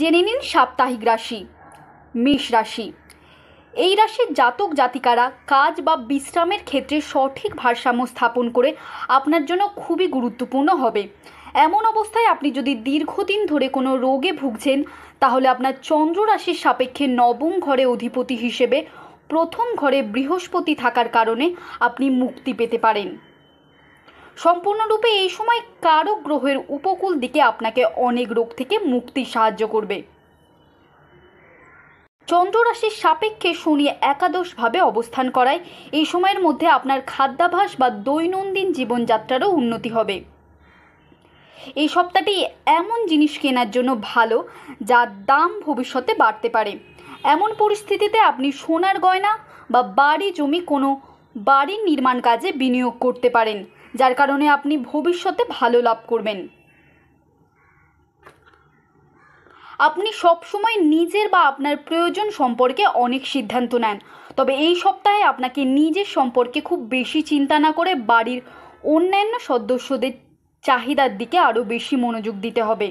জেনে নিন সাপ্তাহিক রাশি মেষ রাশি এই রাশির জাতক জাতিকারা কাজ বা বিশ্রামের ক্ষেত্রে সঠিক ভারসাম্য স্থাপন করে আপনার জন্য খুবই গুরুত্বপূর্ণ হবে এমন অবস্থায় আপনি যদি দীর্ঘদিন ধরে কোনো রোগে ভুগছেন তাহলে আপনার চন্দ্র রাশির সাপেক্ষে নবম ঘরে অধিপতি হিসেবে প্রথম ঘরে বৃহস্পতি থাকার কারণে আপনি মুক্তি পেতে পারেন সম্পূর্ণরূপে এই সময় কারো গ্রহের উপকূল দিকে আপনাকে অনেক রোগ থেকে মুক্তি সাহায্য করবে চন্দ্ররাশির সাপেক্ষে শনি একাদশভাবে অবস্থান করায় এই সময়ের মধ্যে আপনার খাদ্যাভাস বা দৈনন্দিন জীবনযাত্রারও উন্নতি হবে এই সপ্তাহটি এমন জিনিস কেনার জন্য ভালো যার দাম ভবিষ্যতে বাড়তে পারে এমন পরিস্থিতিতে আপনি সোনার গয়না বা বাড়ি জমি কোনো বাড়ির নির্মাণ কাজে বিনিয়োগ করতে পারেন যার কারণে আপনি ভবিষ্যতে ভালো লাভ করবেন আপনি সবসময় নিজের বা আপনার প্রয়োজন সম্পর্কে অনেক সিদ্ধান্ত নেন তবে এই সপ্তাহে আপনাকে নিজের সম্পর্কে খুব বেশি চিন্তা না করে বাড়ির অন্যান্য সদস্যদের চাহিদার দিকে আরও বেশি মনোযোগ দিতে হবে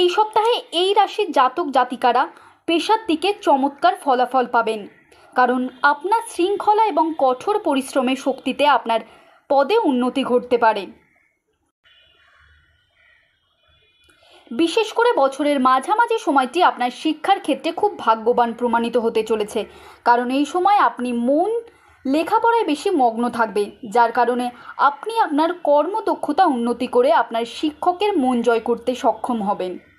এই সপ্তাহে এই রাশির জাতক জাতিকারা পেশার দিকে চমৎকার ফলাফল পাবেন কারণ আপনার শৃঙ্খলা এবং কঠোর পরিশ্রমের শক্তিতে আপনার পদে উন্নতি ঘটতে পারে বিশেষ করে বছরের মাঝামাঝি সময়টি আপনার শিক্ষার ক্ষেত্রে খুব ভাগ্যবান প্রমাণিত হতে চলেছে কারণ এই সময় আপনি মন লেখাপড়ায় বেশি মগ্ন থাকবে যার কারণে আপনি আপনার কর্মদক্ষতা উন্নতি করে আপনার শিক্ষকের মন জয় করতে সক্ষম হবেন